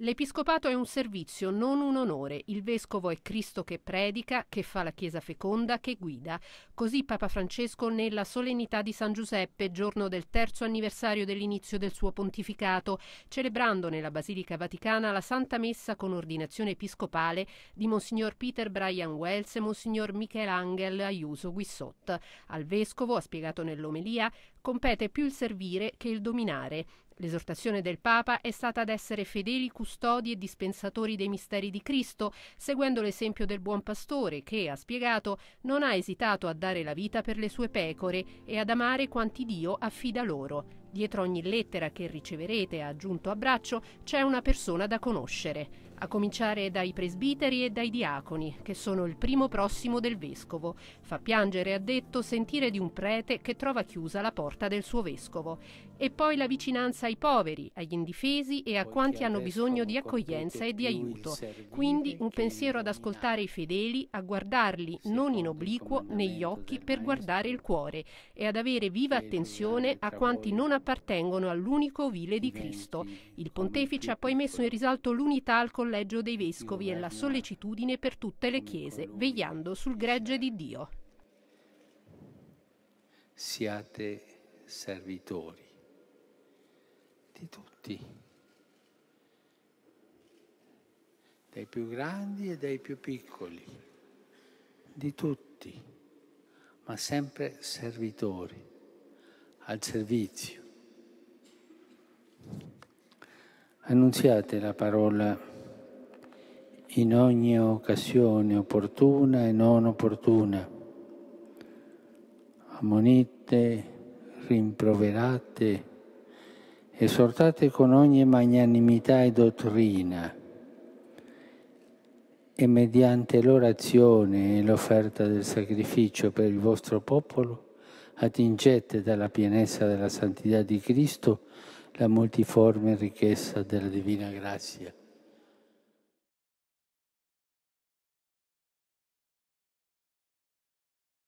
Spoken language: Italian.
L'episcopato è un servizio, non un onore. Il vescovo è Cristo che predica, che fa la Chiesa feconda, che guida. Così Papa Francesco nella solennità di San Giuseppe, giorno del terzo anniversario dell'inizio del suo pontificato, celebrando nella Basilica Vaticana la Santa Messa con ordinazione episcopale di Monsignor Peter Brian Wells e Monsignor Michelangel Ayuso Guissot. Al vescovo, ha spiegato nell'omelia, compete più il servire che il dominare. L'esortazione del Papa è stata ad essere fedeli custodi e dispensatori dei misteri di Cristo, seguendo l'esempio del buon pastore che, ha spiegato, non ha esitato a dare la vita per le sue pecore e ad amare quanti Dio affida loro. Dietro ogni lettera che riceverete, aggiunto a braccio, c'è una persona da conoscere, a cominciare dai presbiteri e dai diaconi, che sono il primo prossimo del vescovo. Fa piangere, ha detto, sentire di un prete che trova chiusa la porta del suo vescovo. E poi la vicinanza ai poveri, agli indifesi e a quanti hanno bisogno di accoglienza e di aiuto. Quindi un pensiero ad ascoltare i fedeli, a guardarli non in obliquo negli occhi per guardare il cuore e ad avere viva attenzione a quanti non appartengono all'unico vile di Cristo. Il pontefice ha poi messo in risalto l'unità al collegio dei vescovi e la sollecitudine per tutte le chiese, vegliando sul gregge di Dio. Siate servitori di tutti, dai più grandi e dai più piccoli, di tutti, ma sempre servitori al servizio Annunziate la parola in ogni occasione opportuna e non opportuna. Ammonite, rimproverate, esortate con ogni magnanimità e dottrina e mediante l'orazione e l'offerta del sacrificio per il vostro popolo attingete dalla pienezza della santità di Cristo la multiforme ricchezza della Divina Grazia.